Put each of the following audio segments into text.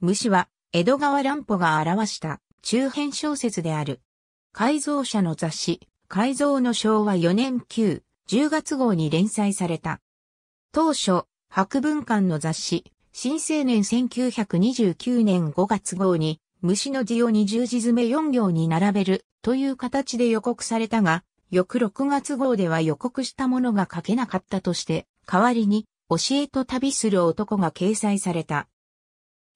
虫は、江戸川乱歩が表した中編小説である。改造者の雑誌、改造の昭和4年9、10月号に連載された。当初、博文館の雑誌、新青年1929年5月号に、虫の字を二十字詰め4行に並べるという形で予告されたが、翌6月号では予告したものが書けなかったとして、代わりに、教えと旅する男が掲載された。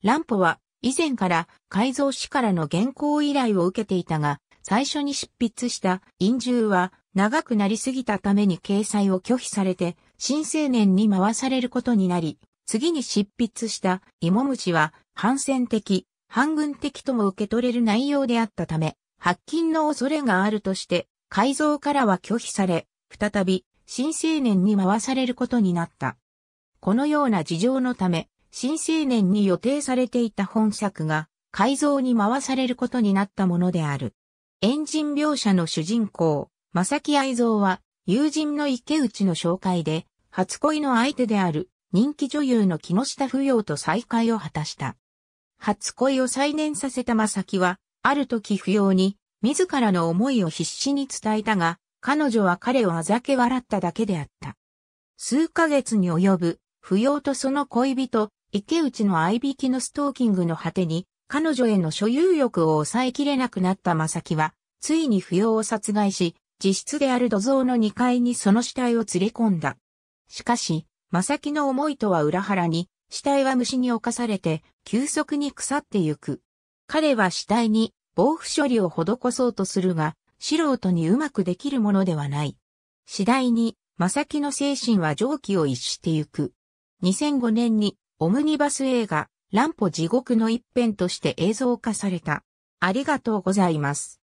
乱歩は以前から改造師からの原稿依頼を受けていたが、最初に執筆した陰獣は長くなりすぎたために掲載を拒否されて、新青年に回されることになり、次に執筆した芋虫は反戦的、反軍的とも受け取れる内容であったため、発禁の恐れがあるとして、改造からは拒否され、再び新青年に回されることになった。このような事情のため、新青年に予定されていた本作が改造に回されることになったものである。エンジン描写の主人公、正木愛蔵は、友人の池内の紹介で、初恋の相手である人気女優の木下不要と再会を果たした。初恋を再燃させた正木は、ある時不要に、自らの思いを必死に伝えたが、彼女は彼をあざけ笑っただけであった。数ヶ月に及ぶ、不要とその恋人、池内の合引きのストーキングの果てに、彼女への所有欲を抑えきれなくなった正木は、ついに不要を殺害し、自室である土蔵の2階にその死体を連れ込んだ。しかし、正木の思いとは裏腹に、死体は虫に侵されて、急速に腐ってゆく。彼は死体に防腐処理を施そうとするが、素人にうまくできるものではない。次第に、正木の精神は蒸気を逸してゆく。2005年にオムニバス映画、乱歩地獄の一編として映像化された。ありがとうございます。